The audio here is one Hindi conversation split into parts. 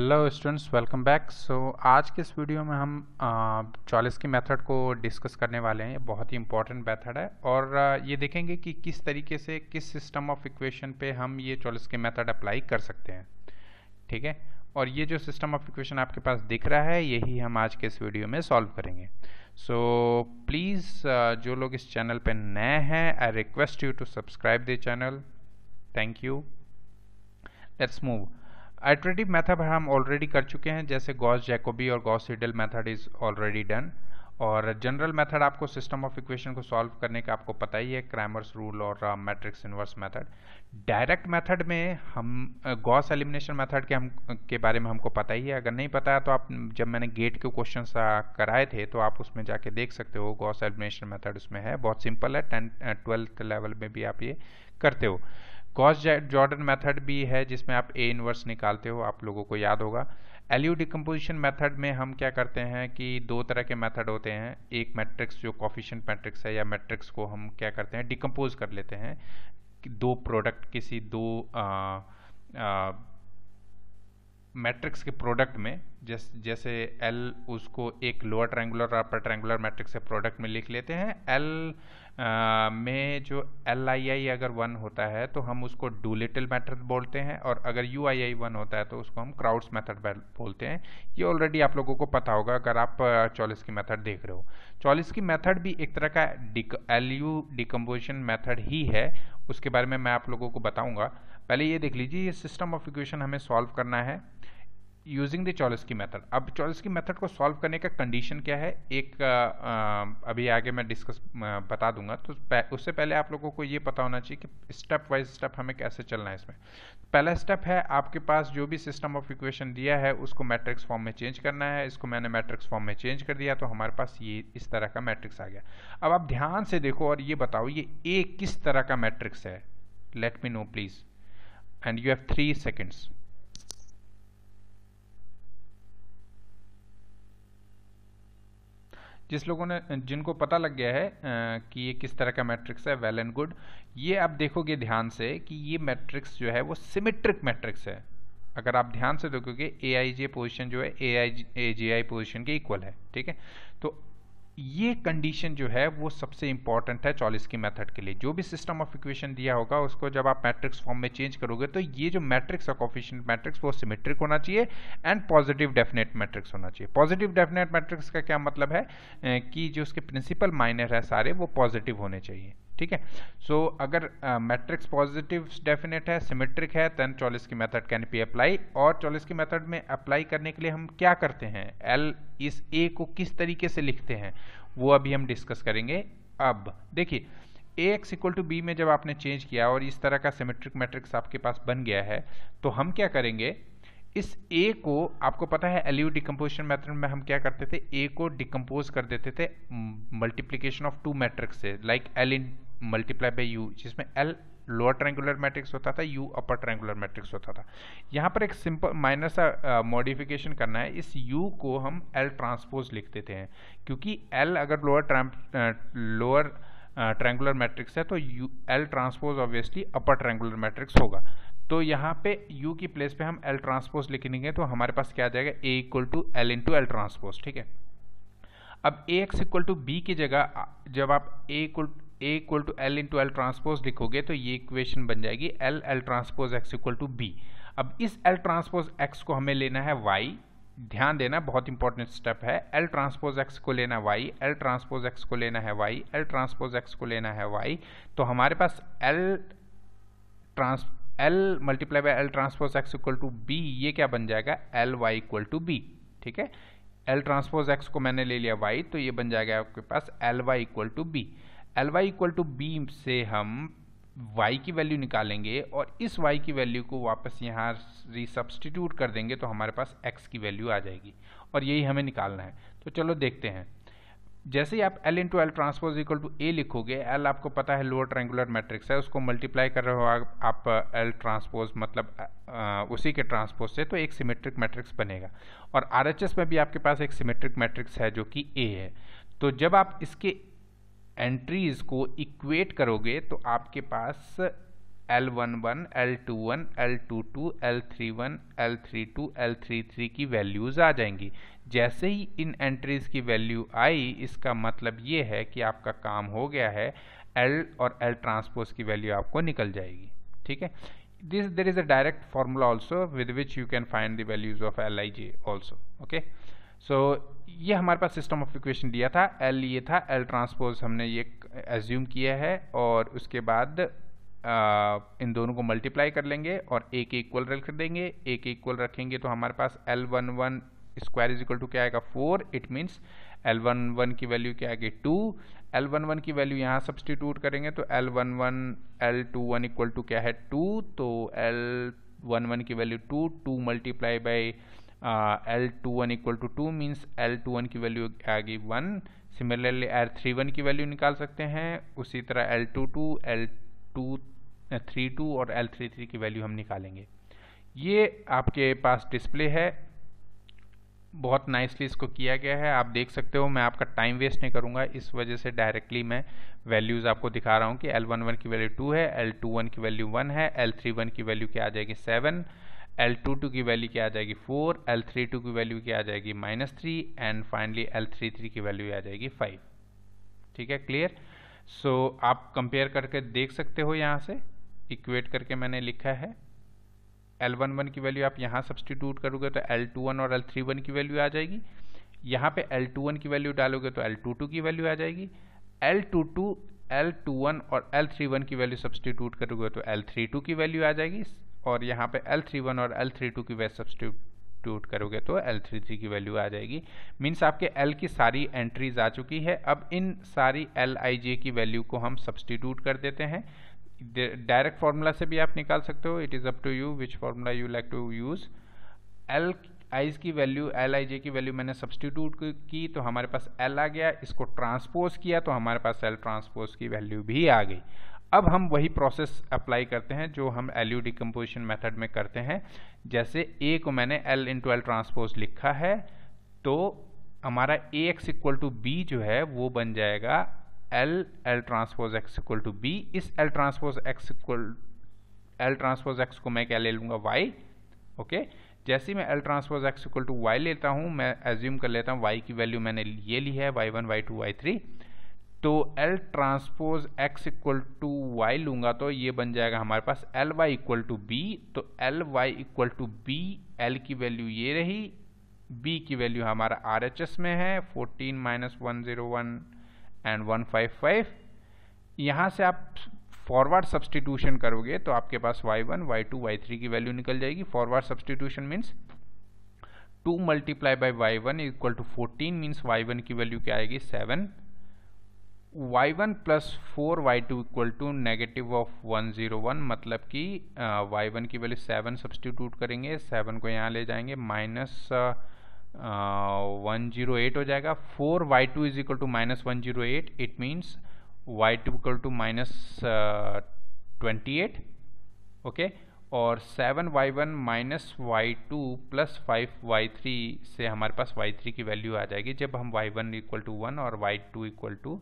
hello students welcome back so आज के इस वीडियो में हम चॉलिस की मेथड को डिस्कस करने वाले हैं बहुत ही इंपॉर्टेंट मेथड है और ये देखेंगे कि किस तरीके से किस सिस्टम ऑफ इक्वेशन पे हम ये चॉलिस के मेथड अप्लाई कर सकते हैं ठीक है और ये जो सिस्टम ऑफ इक्वेशन आपके पास दिख रहा है यही हम आज के इस वीडियो में सॉल्व करेंगे सो so, प्लीज़ जो लोग इस चैनल पर नए हैं I request you to subscribe the channel thank you let's move iterative method हम ऑलरेडी कर चुके हैं जैसे गॉस जैकोबी और Gauss Seidel method is already done और जनरल मेथड आपको सिस्टम ऑफ इक्वेशन को सॉल्व करने का आपको पता ही है क्रैमर्स रूल और matrix inverse method direct method में हम गॉस एलिमिनेशन मेथड के हम uh, के बारे में हमको पता ही है अगर नहीं पता है तो आप जब मैंने गेट के क्वेश्चन uh, कराए थे तो आप उसमें जाके देख सकते हो गॉस एलिमिनेशन मेथड उसमें है बहुत सिंपल है टेंथ ट्वेल्थ uh, लेवल में भी आप ये करते हो गॉस जॉर्डन मेथड भी है जिसमें आप ए इनवर्स निकालते हो आप लोगों को याद होगा एलयू डिकम्पोजिशन मेथड में हम क्या करते हैं कि दो तरह के मेथड होते हैं एक मैट्रिक्स जो कॉफिशेंट मैट्रिक्स है या मैट्रिक्स को हम क्या करते हैं डिकम्पोज कर लेते हैं दो प्रोडक्ट किसी दो आ, आ, मैट्रिक्स के प्रोडक्ट में जैस, जैसे एल उसको एक लोअर ट्रायंगुलर और अपर ट्रायंगुलर मैट्रिक्स के प्रोडक्ट में लिख लेते हैं एल में जो एल आई आई अगर वन होता है तो हम उसको लिटिल मैथड बोलते हैं और अगर यू आई आई वन होता है तो उसको हम क्राउड्स मैथड बोलते हैं ये ऑलरेडी आप लोगों को पता होगा अगर आप चॉलिस की मैथड देख रहे हो चॉलिस की मैथड भी एक तरह का एल यू डिकम्पोजिशन मैथड ही है उसके बारे में मैं आप लोगों को बताऊंगा पहले ये देख लीजिए ये सिस्टम ऑफ इक्वेशन हमें सॉल्व करना है यूजिंग द चॉलिस्की मेथड अब चॉलिस्की मेथड को सॉल्व करने का कंडीशन क्या है एक आ, अभी आगे मैं डिस्कस बता दूंगा तो उससे पहले आप लोगों को ये पता होना चाहिए कि स्टेप वाइज स्टेप हमें कैसे चलना है इसमें पहला स्टेप है आपके पास जो भी सिस्टम ऑफ इक्वेशन दिया है उसको मैट्रिक्स फॉर्म में चेंज करना है इसको मैंने मैट्रिक्स फॉर्म में चेंज कर दिया तो हमारे पास ये इस तरह का मैट्रिक्स आ गया अब आप ध्यान से देखो और ये बताओ ये ए किस तरह का मैट्रिक्स है let me know please and you have three seconds जिस लोगों ने जिनको पता लग गया है कि ये किस तरह का मैट्रिक्स है वेल एंड गुड ये आप देखोगे ध्यान से कि ये मैट्रिक्स जो है वो सिमेट्रिक मैट्रिक्स है अगर आप ध्यान से देखोगे ए आई जे पोजिशन जो है ए आई ए जे आई पोजिशन के इक्वल है ठीक है तो ये कंडीशन जो है वो सबसे इंपॉर्टेंट है चॉलिस की मेथड के लिए जो भी सिस्टम ऑफ इक्वेशन दिया होगा उसको जब आप मैट्रिक्स फॉर्म में चेंज करोगे तो ये जो मैट्रिक्स ऑफ ऑफिशियंट मैट्रिक्स वो सिमेट्रिक होना चाहिए एंड पॉजिटिव डेफिनेट मैट्रिक्स होना चाहिए पॉजिटिव डेफिनेट मैट्रिक्स का क्या मतलब है कि जो उसके प्रिंसिपल माइनर है सारे वो पॉजिटिव होने चाहिए ठीक है सो अगर मैट्रिक्स पॉजिटिव डेफिनेट है सिमेट्रिक है तेन चॉलिस की मेथड कैन बी अप्लाई और चॉलिस की मेथड में अप्लाई करने के लिए हम क्या करते हैं एल इस ए को किस तरीके से लिखते हैं वो अभी हम डिस्कस करेंगे अब देखिए A X equal to B में जब आपने चेंज किया और इस तरह का सिमेट्रिक मैट्रिक्स आपके पास बन गया है तो हम क्या करेंगे इस ए को आपको पता है एलयू डिकम्पोजिशन मेथड में हम क्या करते थे ए को डिकम्पोज कर देते थे मल्टीप्लीकेशन ऑफ टू मैट्रिक्स से like L in multiply by U जिसमें एल लोअर ट्रेंगुलर मैट्रिक्स होता था यू अपर ट्रैंगुलर मैट्रिक्स होता था यहाँ पर एक सिंपल माइनर सा मॉडिफिकेशन uh, करना है इस यू को हम एल ट्रांसपोज लिख देते हैं क्योंकि एल अगर लोअर लोअर ट्रेंगुलर मैट्रिक्स है तो U L transpose obviously upper triangular matrix होगा तो यहाँ पे U की प्लेस पे हम L ट्रांसपोज लिखेंगे तो हमारे पास क्या आ जाएगा A equal to L into L transpose ठीक है अब A X equal to B की जगह जब आप A equal A equal to L into L transpose लिखोगे तो ये इक्वेशन बन जाएगी L L transpose X equal to B अब इस एल ट्रांसपोज एक्स को हमें लेना है वाई ध्यान देना बहुत इंपॉर्टेंट स्टेप है एल ट्रांसपोज एक्स को लेना वाई एल ट्रांसपोज एक्स को लेना है वाई एल ट्रांसपोज एक्स को लेना है वाई तो हमारे पास L trans L multiply by L transpose X equal to B ये क्या बन जाएगा L Y equal to B ठीक है एल ट्रांसपोज एक्स को मैंने ले लिया वाई तो ये बन जाएगा आपके पास L Y equal to B L Y equal to B से हम y की वैल्यू निकालेंगे और इस y की वैल्यू को वापस यहाँ रिसब्स्टिट्यूट कर देंगे तो हमारे पास x की वैल्यू आ जाएगी और यही हमें निकालना है तो चलो देखते हैं जैसे ही आप L into L transpose equal to A लिखोगे L आपको पता है लोअर ट्रेंगुलर मैट्रिक्स है उसको मल्टीप्लाई कर रहे हो आप L ट्रांसपोज मतलब आ, उसी के ट्रांसपोज से तो एक सिमेट्रिक मैट्रिक्स बनेगा और आर में भी आपके पास एक सिमेट्रिक मैट्रिक्स है जो कि ए है तो जब आप इसके एंट्रीज को इक्वेट करोगे तो आपके पास L one one L two one L two two L three one L three two L three three की वैल्यूज़ आ जाएंगी जैसे ही इन एंट्रीज़ की वैल्यू आई इसका मतलब ये है कि आपका काम हो गया है एल और एल ट्रांसपोज की वैल्यू आपको निकल जाएगी ठीक है this there is a direct formula also with which you can find the values of L I J also okay so ये हमारे पास सिस्टम ऑफ इक्वेशन दिया था एल ये था एल ट्रांसपोज हमने ये एज्यूम किया है और उसके बाद आ, इन दोनों को मल्टीप्लाई कर लेंगे और ए के इक्वल रख देंगे ए के इक्वल रखेंगे तो हमारे पास L one one square is equal to क्या आएगा four it means L one one की वैल्यू क्या आएगी टू एल वन वन की वैल्यू यहाँ सब्सटीट्यूट करेंगे तो L one one L two one equal to क्या है टू तो एल वन वन की value two two multiply by L two one equal to two means L two one की वैल्यू आ गई one similarly L three one की वैल्यू निकाल सकते हैं उसी तरह L two two L two three two और एल थ्री थ्री की वैल्यू हम निकालेंगे ये आपके पास डिस्प्ले है बहुत नाइसली इसको किया गया है आप देख सकते हो मैं आपका टाइम वेस्ट नहीं करूँगा इस वजह से डायरेक्टली मैं वैल्यूज़ आपको दिखा रहा हूँ कि एल वन वन की वैल्यू टू है एल टू वन की वैल्यू वन है एल थ्री वन की वैल्यू क्या आ जाएगी सेवन एल टू टू की वैल्यू क्या आ जाएगी फोर एल थ्री टू की वैल्यू क्या आ जाएगी minus three and finally L three three की वैल्यू आ जाएगी फाइव ठीक है क्लियर सो so, आप कंपेयर करके देख सकते हो यहाँ से इक्वेट करके मैंने लिखा है एल वन वन की वैल्यू आप यहाँ सब्सटीट्यूट करोगे तो एल टू वन और एल थ्री वन की वैल्यू आ जाएगी यहाँ पे एल टू वन की वैल्यू डालोगे तो एल टू टू की वैल्यू आ जाएगी L two two L two one और एल थ्री वन की वैल्यू सब्सटीट्यूट करोगे तो एल थ्री टू की वैल्यू आ जाएगी और यहाँ पे L31 और L32 की वैल्यू सब्सटीट्यूट करोगे तो L33 की वैल्यू आ जाएगी मीन्स आपके L की सारी एंट्रीज आ चुकी है अब इन सारी LIJ की वैल्यू को हम सब्सटीट्यूट कर देते हैं डायरेक्ट फार्मूला से भी आप निकाल सकते हो it is up to you which formula you like to use L I's की वैल्यू एल आई जे की वैल्यू मैंने सब्सटीट्यूट की तो हमारे पास एल आ गया इसको ट्रांसपोज किया तो हमारे पास एल ट्रांसपोज की वैल्यू भी आ गई अब हम वही प्रोसेस अप्लाई करते हैं जो हम एल यू डिकम्पोजिशन मैथड में करते हैं जैसे ए को मैंने L into L transpose लिखा है तो हमारा A X equal to B जो है वो बन जाएगा L L transpose X equal to B इस L transpose X equal L transpose X को मैं क्या ले लूँगा वाई ओके जैसे मैं L transpose X equal to Y लेता हूँ मैं एज्यूम कर लेता हूँ वाई की वैल्यू मैंने ये ली है Y one Y two Y three तो L transpose X equal to Y लूंगा तो ये बन जाएगा हमारे पास L Y equal to B तो L Y equal to B L की वैल्यू ये रही बी की वैल्यू हमारा आर एच एस में है 14 minus one zero one and one five five यहाँ से आप फॉरवर्ड सब्सटीट्यूशन करोगे तो आपके पास Y one Y two Y three की वैल्यू निकल जाएगी forward substitution means two multiply by Y one equal to fourteen means Y one की वैल्यू क्या आएगी seven Y one plus four Y two equal to negative of one zero one मतलब कि वाई uh, वन की वैल्यू सेवन सब्सटीट्यूट करेंगे सेवन को यहाँ ले जाएंगे माइनस वन जीरो एट हो जाएगा four Y two is equal to minus one zero eight it means Y two equal to minus twenty eight okay और seven Y one minus Y two plus five Y three से हमारे पास वाई थ्री की वैल्यू आ जाएगी जब हम Y one equal to one और Y two equal to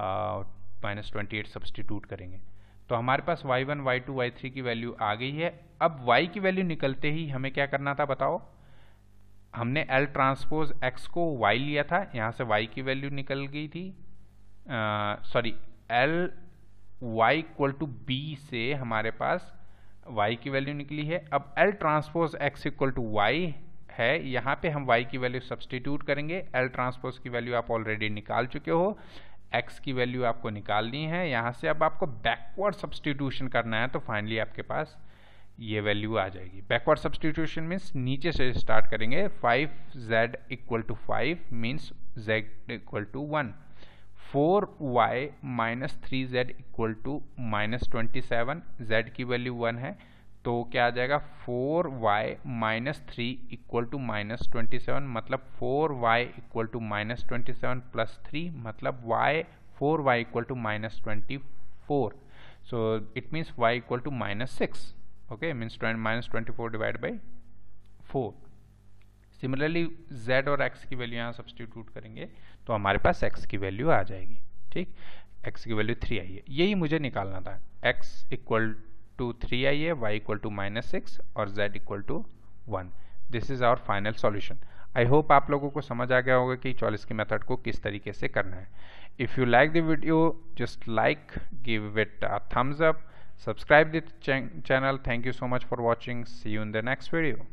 minus twenty eight substitute करेंगे तो हमारे पास y1, y2, y3 की वैल्यू आ गई है अब y की वैल्यू निकलते ही हमें क्या करना था बताओ हमने L ट्रांसपोज x को y लिया था यहाँ से y की वैल्यू निकल गई थी sorry L y equal to B से हमारे पास y की वैल्यू निकली है अब L transpose x equal to Y है यहाँ पे हम y की वैल्यू सब्सटीट्यूट करेंगे L ट्रांसपोज की वैल्यू आप ऑलरेडी निकाल चुके हो x की वैल्यू आपको निकालनी है यहाँ से अब आपको बैकवर्ड सब्सटीट्यूशन करना है तो फाइनली आपके पास ये वैल्यू आ जाएगी बैकवर्ड सब्सटीट्यूशन मीन्स नीचे से स्टार्ट करेंगे five Z equal to five means Z equal to one four Y minus three Z equal to minus twenty seven Z की वैल्यू वन है तो क्या आ जाएगा four Y minus three equal to minus twenty seven मतलब four Y equal to minus twenty seven plus three मतलब Y four Y equal to minus twenty four so it means Y equal to minus six means twenty minus twenty four divide by four similarly z और x की वैल्यू यहाँ सब्सटीट्यूट करेंगे तो हमारे पास x की वैल्यू आ जाएगी ठीक x की वैल्यू थ्री आई है यही मुझे निकालना था x इक्वल टू थ्री आई है Y equal to minus six और Z equal to one this is our final solution I hope आप लोगों को समझ आ गया होगा कि चॉलिस की मेथड को किस तरीके से करना है if you like the video just like give it a thumbs up subscribe the channel thank you so much for watching see you in the next video